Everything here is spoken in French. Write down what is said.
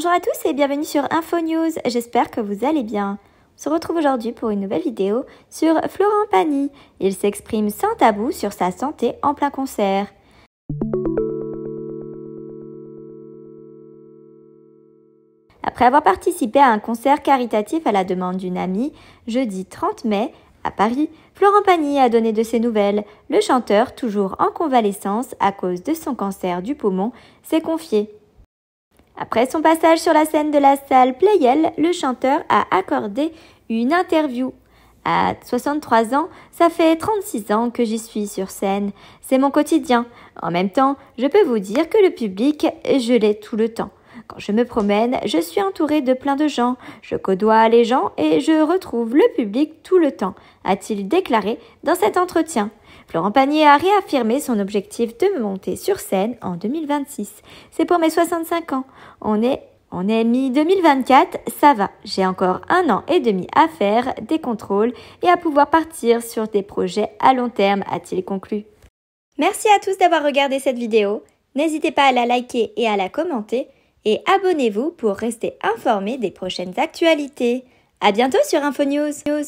Bonjour à tous et bienvenue sur InfoNews, j'espère que vous allez bien. On se retrouve aujourd'hui pour une nouvelle vidéo sur Florent Pagny. Il s'exprime sans tabou sur sa santé en plein concert. Après avoir participé à un concert caritatif à la demande d'une amie, jeudi 30 mai, à Paris, Florent Pagny a donné de ses nouvelles. Le chanteur, toujours en convalescence à cause de son cancer du poumon, s'est confié. Après son passage sur la scène de la salle Playel, le chanteur a accordé une interview. À 63 ans, ça fait 36 ans que j'y suis sur scène. C'est mon quotidien. En même temps, je peux vous dire que le public, je l'ai tout le temps. Quand je me promène, je suis entourée de plein de gens. Je côtoie les gens et je retrouve le public tout le temps, a-t-il déclaré dans cet entretien. Florent Panier a réaffirmé son objectif de monter sur scène en 2026. C'est pour mes 65 ans. On est on est mi-2024, ça va. J'ai encore un an et demi à faire, des contrôles et à pouvoir partir sur des projets à long terme, a-t-il conclu. Merci à tous d'avoir regardé cette vidéo. N'hésitez pas à la liker et à la commenter et abonnez-vous pour rester informé des prochaines actualités. À bientôt sur InfoNews!